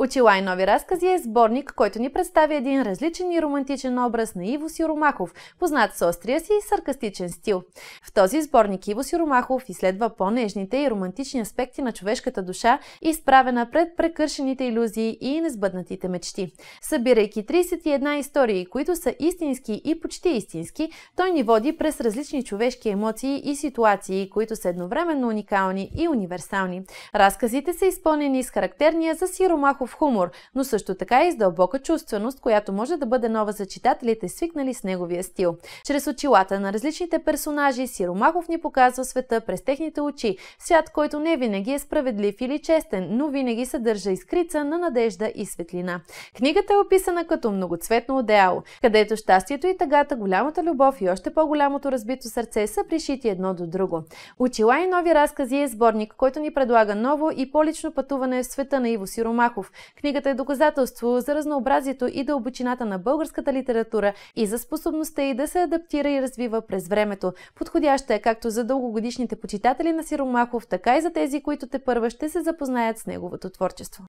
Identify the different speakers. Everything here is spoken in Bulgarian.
Speaker 1: Очила и е нови разкази е сборник, който ни представя един различен и романтичен образ на Иво Сиромахов, познат с острия си и саркастичен стил. В този сборник Иво Сиромахов изследва по-нежните и романтични аспекти на човешката душа, изправена пред прекършените иллюзии и несбъднатите мечти. Събирайки 31 истории, които са истински и почти истински, той ни води през различни човешки емоции и ситуации, които са едновременно уникални и универсални. Разказите са изпълнени с характерния за Сиромахов някакъв хумор, но също така и с дълбока чувственост, която може да бъде нова за читателите, свикнали с неговия стил. Чрез очилата на различните персонажи Сиромахов ни показва света през техните очи, свят, който не винаги е справедлив или честен, но винаги съдържа искрица на надежда и светлина. Книгата е описана като многоцветно одеяло, където щастието и тъгата, голямата любов и още по-голямото разбито сърце са пришити едно до друго. Очила и нови разкази е сборник, който ни предлага ново и по-лично пътуване в света на Иво Сиромахов, Книгата е доказателство за разнообразието и дълбочината на българската литература и за способността й да се адаптира и развива през времето. Подходяща е както за дългогодишните почитатели на Сиромахов, така и за тези, които те първа ще се запознаят с неговото творчество.